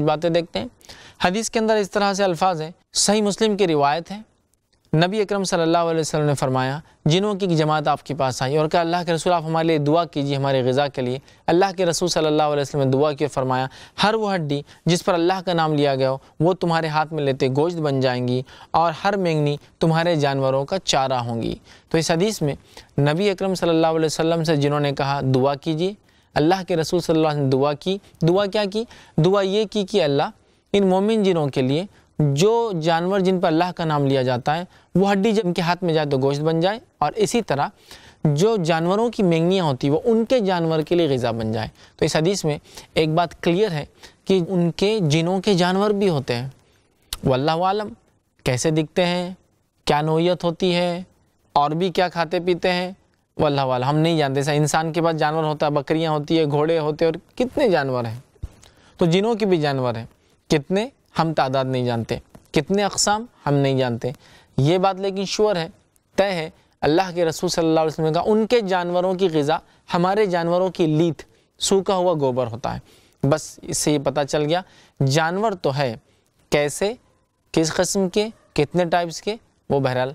कुछ बातें देखते हैं हदीस के अंदर इस तरह से अल्फाज हैं सही मुस्लिम की रिवायत है नबी अकरम सल्लल्लाहु अलैहि वसल्लम ने फरमाया जिनों की जमात आपके पास आई और कहा अल्लाह के रसूल आप हमारे लिए दुआ कीजिए हमारे गज़ा के लिए अल्लाह के रसूल सल्लल्लाहु अलैहि वसल्लम ने दुआ की फरमाया हर वो हड्डी जिस पर अल्लाह का नाम लिया गया हो वो तुम्हारे हाथ में लेते गोश्त बन जाएंगी और हर मेंगनी तुम्हारे जानवरों का चारा होंगी तो इस हदीस में नबी अक्रम सल्ला वसम से जिन्होंने कहा दुआ कीजिए अल्लाह के रसूल सल्लल्लाहु अलैहि वसल्लम ने दुआ की दुआ क्या की दुआ ये की कि अल्लाह इन मोमिन जिनों के लिए जो जानवर जिन पर अल्लाह का नाम लिया जाता है वो हड्डी जब इनके हाथ में जाए तो गोश्त बन जाए और इसी तरह जो जानवरों की मेंगनियाँ होती वो उनके जानवर के लिए गज़ा बन जाए तो इस हदीस में एक बात क्लियर है कि उनके जिनों के जानवर भी होते हैं वल्ला आलम कैसे दिखते हैं क्या नोयत होती है और भी क्या खाते पीते हैं वल्ला वाल हम नहीं जानते ऐसा इंसान के पास जानवर होता है बकरियाँ होती है घोड़े होते और कितने जानवर हैं तो जिनों के भी जानवर हैं कितने हम तादाद नहीं जानते कितने अकसाम हम नहीं जानते ये बात लेकिन श्योर है तय है अल्लाह के रसूल सल्लल्लाहु अलैहि वसल्लम का उनके जानवरों की गज़ा हमारे जानवरों की लीथ सूखा हुआ गोबर होता है बस इससे ये पता चल गया जानवर तो है कैसे किस कस्म के कितने टाइप्स के वो बहरहाल